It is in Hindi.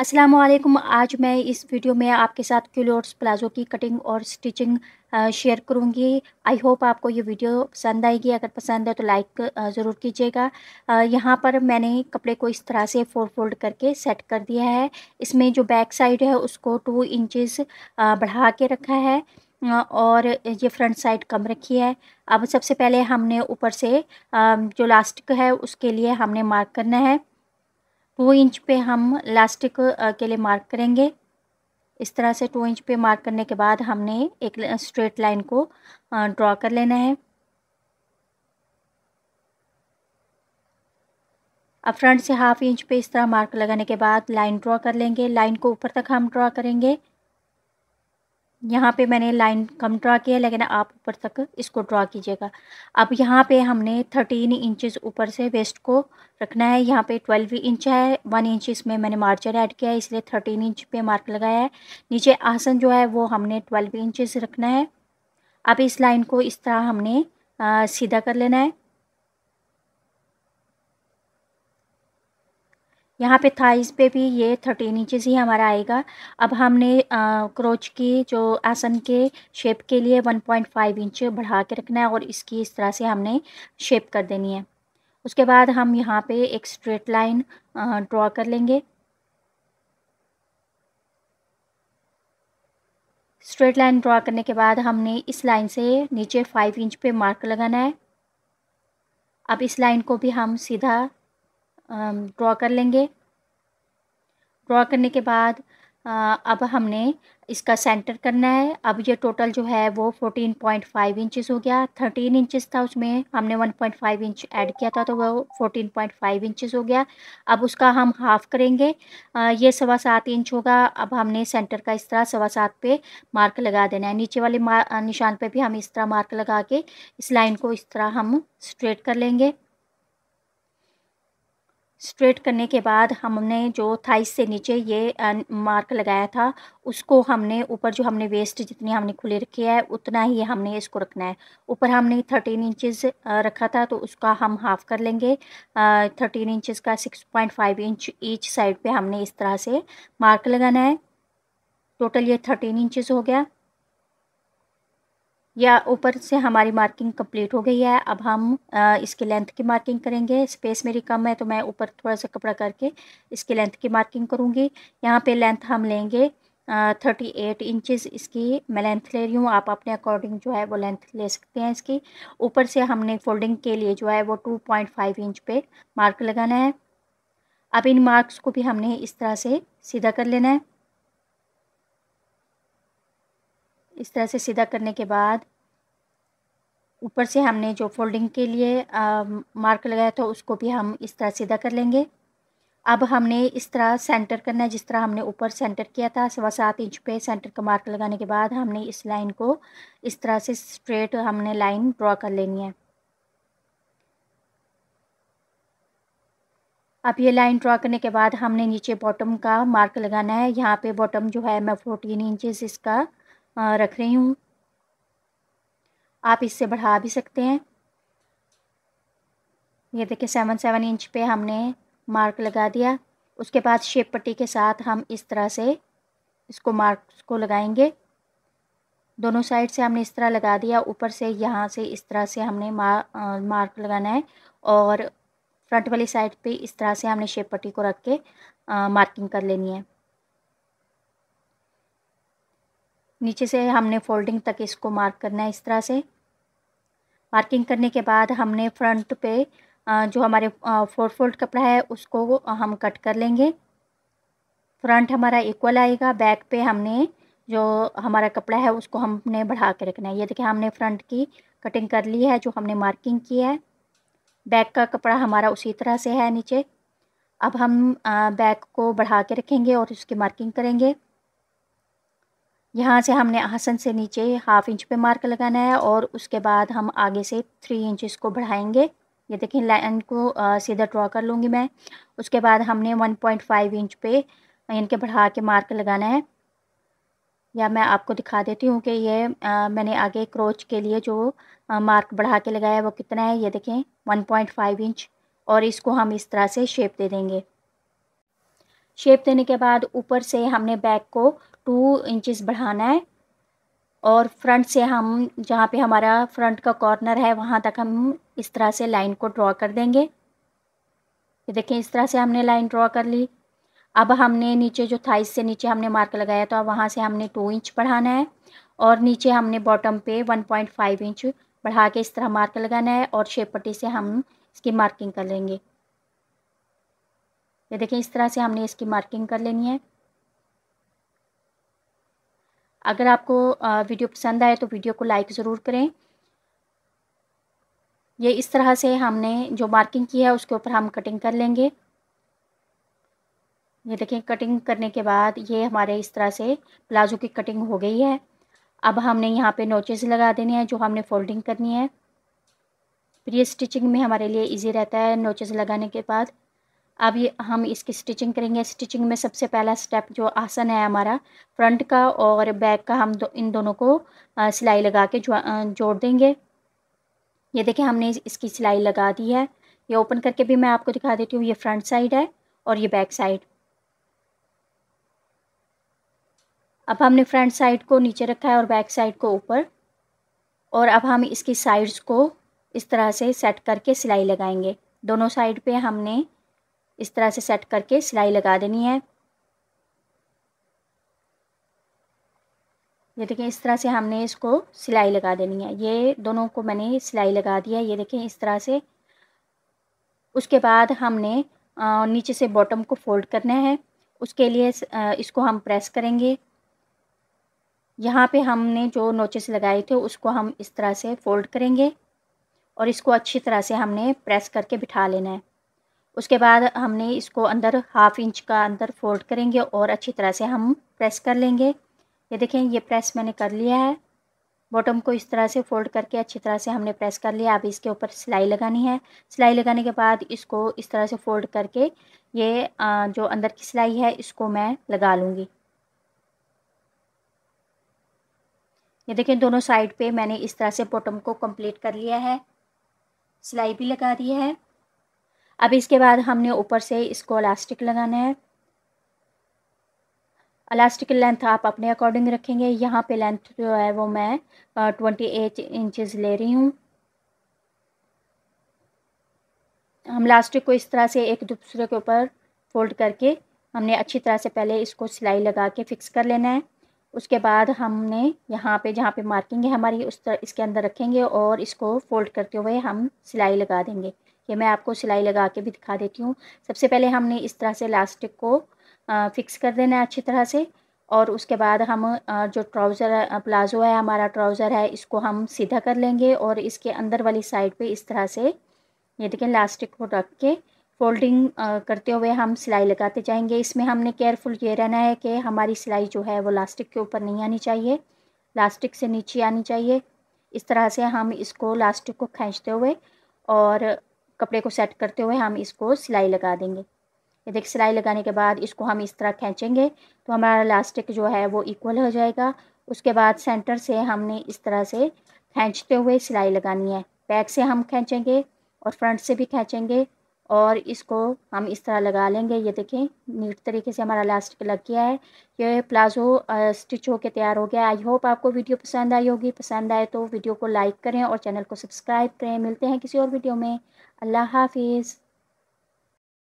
असलम आज मैं इस वीडियो में आपके साथ क्यूलोट्स प्लाज़ो की कटिंग और स्टिचिंग शेयर करूंगी आई होप आपको ये वीडियो पसंद आएगी अगर पसंद है तो लाइक ज़रूर कीजिएगा यहाँ पर मैंने कपड़े को इस तरह से फोर फोल्ड करके सेट कर दिया है इसमें जो बैक साइड है उसको टू इंचज़ बढ़ा के रखा है और ये फ्रंट साइड कम रखी है अब सबसे पहले हमने ऊपर से जो लास्टिक है उसके लिए हमने मार्क करना है टू इंच पे हम लास्टिक के लिए मार्क करेंगे इस तरह से टू इंच पे मार्क करने के बाद हमने एक स्ट्रेट लाइन को ड्रॉ कर लेना है अब फ्रंट से हाफ इंच पे इस तरह मार्क लगाने के बाद लाइन ड्रॉ कर लेंगे लाइन को ऊपर तक हम ड्रॉ करेंगे यहाँ पे मैंने लाइन कम ड्रा किया है लेकिन आप ऊपर तक इसको ड्रा कीजिएगा अब यहाँ पे हमने थर्टीन इंचेस ऊपर से वेस्ट को रखना है यहाँ पे ट्वेल्व इंच है वन इंच इसमें मैंने मार्जर ऐड किया है इसलिए थर्टीन इंच पे मार्क लगाया है नीचे आसन जो है वो हमने ट्वेल्व इंचेस रखना है अब इस लाइन को इस तरह हमने आ, सीधा कर लेना है यहाँ पे थाइस पे भी ये थर्टीन इंचज़ ही हमारा आएगा अब हमने क्रोच की जो आसन के शेप के लिए वन पॉइंट फाइव इंच बढ़ा के रखना है और इसकी इस तरह से हमने शेप कर देनी है उसके बाद हम यहाँ पे एक स्ट्रेट लाइन ड्रॉ कर लेंगे स्ट्रेट लाइन ड्रॉ करने के बाद हमने इस लाइन से नीचे फाइव इंच पे मार्क लगाना है अब इस लाइन को भी हम सीधा ड्रॉ कर लेंगे ड्रॉ करने के बाद अब हमने इसका सेंटर करना है अब ये टोटल जो है वो फोर्टीन पॉइंट फाइव इंचज़ हो गया थर्टीन इंचज़ था उसमें हमने one point five inch add किया था तो वो फोर्टीन पॉइंट फाइव इंचज़ हो गया अब उसका हम हाफ़ करेंगे ये सवा सात इंच होगा अब हमने सेंटर का इस तरह सवा सात पे मार्क लगा देना है नीचे वाले निशान पर भी हम इस तरह मार्क लगा के इस लाइन को इस तरह हम स्ट्रेट कर लेंगे स्ट्रेट करने के बाद हमने जो थाइस से नीचे ये मार्क लगाया था उसको हमने ऊपर जो हमने वेस्ट जितनी हमने खुली रखी है उतना ही हमने इसको रखना है ऊपर हमने थर्टीन इंचज़ रखा था तो उसका हम हाफ़ कर लेंगे थर्टीन इंचज़ का six point five inch each side पे हमने इस तरह से मार्क लगाना है टोटल ये थर्टीन इंचज़ हो गया या ऊपर से हमारी मार्किंग कंप्लीट हो गई है अब हम इसके लेंथ की मार्किंग करेंगे स्पेस मेरी कम है तो मैं ऊपर थोड़ा सा कपड़ा करके इसकी लेंथ की मार्किंग करूँगी यहाँ पे लेंथ हम लेंगे थर्टी एट इंचज़ इसकी मैं लेंथ ले रही हूँ आप अपने अकॉर्डिंग जो है वो लेंथ ले सकते हैं इसकी ऊपर से हमने फोल्डिंग के लिए जो है वो टू पॉइंट फाइव इंच पे मार्क लगाना है अब इन मार्क्स को भी हमने इस तरह से सीधा कर लेना है इस तरह से सीधा करने के बाद ऊपर से हमने जो फोल्डिंग के लिए आ, मार्क लगाया था उसको भी हम इस तरह सीधा कर लेंगे अब हमने इस तरह सेंटर करना है जिस तरह हमने ऊपर सेंटर किया था सवा सात इंच पे सेंटर का मार्क लगाने के बाद हमने इस लाइन को इस तरह से स्ट्रेट हमने लाइन ड्रॉ कर लेनी है अब ये लाइन ड्रॉ करने के बाद हमने नीचे बॉटम का मार्क लगाना है यहाँ पे बॉटम जो है मैं फोर्टीन इंचेस इसका रख रही हूँ आप इससे बढ़ा भी सकते हैं ये देखिए सेवन सेवन इंच पे हमने मार्क लगा दिया उसके बाद शेप पट्टी के साथ हम इस तरह से इसको मार्क को लगाएंगे दोनों साइड से हमने इस तरह लगा दिया ऊपर से यहाँ से इस तरह से हमने मार्क लगाना है और फ्रंट वाली साइड पे इस तरह से हमने शेप पट्टी को रख के मार्किंग कर लेनी है नीचे से हमने फोल्डिंग तक इसको मार्क करना है इस तरह से मार्किंग करने के बाद हमने फ्रंट पे जो हमारे फोर फोल्ड कपड़ा है उसको हम कट कर लेंगे फ्रंट हमारा इक्वल आएगा बैक पे हमने जो हमारा कपड़ा है उसको हमने बढ़ा के रखना है ये देखिए हमने फ्रंट की कटिंग कर ली है जो हमने मार्किंग की है बैक का कपड़ा हमारा उसी तरह से है नीचे अब हम बैक को बढ़ा के रखेंगे और उसकी मार्किंग करेंगे यहाँ से हमने आसन से नीचे हाफ इंच पे मार्क लगाना है और उसके बाद हम आगे से थ्री इंच को बढ़ाएंगे ये देखिए लाइन को सीधा ड्रॉ कर लूँगी मैं उसके बाद हमने वन पॉइंट फाइव इंच पे इनके बढ़ा के मार्क लगाना है या मैं आपको दिखा देती हूँ कि ये आ, मैंने आगे क्रोच के लिए जो आ, मार्क बढ़ा के लगाया वो कितना है ये देखें वन पॉइंट फाइव इंच और इसको हम इस तरह से शेप दे देंगे शेप देने के बाद ऊपर से हमने बैक को टू इंचेस बढ़ाना है और फ्रंट से हम जहाँ पे हमारा फ्रंट का कॉर्नर है वहाँ तक हम इस तरह से लाइन को ड्रॉ कर देंगे ये देखें इस तरह से हमने लाइन ड्रॉ कर ली अब हमने नीचे जो थाइस से नीचे हमने मार्क लगाया तो अब वहाँ से हमने टू इंच बढ़ाना है और नीचे हमने बॉटम पे वन पॉइंट फाइव इंच बढ़ा के इस तरह मार्क लगाना है और शेप पट्टी से हम इसकी मार्किंग कर लेंगे ये देखें इस तरह से हमने इसकी मार्किंग कर लेनी है अगर आपको वीडियो पसंद आए तो वीडियो को लाइक ज़रूर करें ये इस तरह से हमने जो मार्किंग की है उसके ऊपर हम कटिंग कर लेंगे ये देखें कटिंग करने के बाद ये हमारे इस तरह से प्लाजो की कटिंग हो गई है अब हमने यहाँ पे नोचेस लगा देने हैं जो हमने फोल्डिंग करनी है प्री स्टिचिंग में हमारे लिए इजी रहता है नोचेस लगाने के बाद अब ये हम इसकी स्टिचिंग करेंगे स्टिचिंग में सबसे पहला स्टेप जो आसन है हमारा फ्रंट का और बैक का हम दो, इन दोनों को आ, सिलाई लगा के जो, आ, जोड़ देंगे ये देखिए हमने इसकी सिलाई लगा दी है ये ओपन करके भी मैं आपको दिखा देती हूँ ये फ्रंट साइड है और ये बैक साइड अब हमने फ्रंट साइड को नीचे रखा है और बैक साइड को ऊपर और अब हम इसकी साइड्स को इस तरह से सेट करके सिलाई लगाएंगे दोनों साइड पे हमने इस तरह से सेट करके सिलाई लगा देनी है ये देखें इस तरह से हमने इसको सिलाई लगा देनी है ये दोनों को मैंने सिलाई लगा दिया ये देखें इस तरह से उसके बाद हमने नीचे से बॉटम को फोल्ड करना है उसके लिए इसको हम प्रेस करेंगे यहाँ पे हमने जो नोचेस लगाए थे उसको हम इस तरह से फोल्ड करेंगे और इसको अच्छी तरह से हमने प्रेस करके बिठा लेना है उसके बाद हमने इसको अंदर हाफ़ इंच का अंदर फोल्ड करेंगे और अच्छी तरह से हम प्रेस कर लेंगे ये देखें ये प्रेस मैंने कर लिया है बॉटम को इस तरह से फोल्ड करके अच्छी तरह से हमने प्रेस कर लिया अब इसके ऊपर सिलाई लगानी है सिलाई लगाने के बाद इसको इस तरह से फोल्ड करके ये जो अंदर की सिलाई है इसको मैं लगा लूँगी ये देखें दोनों साइड पे मैंने इस तरह से बॉटम को कंप्लीट कर लिया है सिलाई भी लगा दी है अब इसके बाद हमने ऊपर से इसको अलास्टिक लगाना है अलास्टिक लेंथ आप अपने अकॉर्डिंग रखेंगे यहाँ पे लेंथ जो है वो मैं ट्वेंटी एट इंचज़ ले रही हूँ हम लास्टिक को इस तरह से एक दूसरे के ऊपर फोल्ड करके हमने अच्छी तरह से पहले इसको सिलाई लगा के फिक्स कर लेना है उसके बाद हमने यहाँ पे जहाँ पे मार्किंग है हमारी उस तरह इसके अंदर रखेंगे और इसको फोल्ड करते हुए हम सिलाई लगा देंगे ये मैं आपको सिलाई लगा के भी दिखा देती हूँ सबसे पहले हमने इस तरह से इलास्टिक को फिक्स कर देना है अच्छी तरह से और उसके बाद हम जो ट्राउज़र प्लाज़ो है हमारा ट्राउज़र है इसको हम सीधा कर लेंगे और इसके अंदर वाली साइड पे इस तरह से ये देखें लास्टिक को रख के फोल्डिंग करते हुए हम सिलाई लगाते जाएंगे इसमें हमने केयरफुल ये रहना है कि हमारी सिलाई जो है वो लास्टिक के ऊपर नहीं आनी चाहिए लास्टिक से नीचे आनी चाहिए इस तरह से हम इसको लास्टिक को खींचते हुए और कपड़े को सेट करते हुए हम इसको सिलाई लगा देंगे ये देखिए सिलाई लगाने के बाद इसको हम इस तरह खींचेंगे तो हमारा इलास्टिक जो है वो इक्वल हो जाएगा उसके बाद सेंटर से हमने इस तरह से खींचते हुए सिलाई लगानी है बैक से हम खींचेंगे और फ्रंट से भी खींचेंगे और इसको हम इस तरह लगा लेंगे ये देखें नीट तरीके से हमारा इलास्टिक लग गया है ये प्लाज़ो स्टिच के तैयार हो गया आई होप आपको वीडियो पसंद आई होगी पसंद आए तो वीडियो को लाइक करें और चैनल को सब्सक्राइब करें मिलते हैं किसी और वीडियो में الله حافظ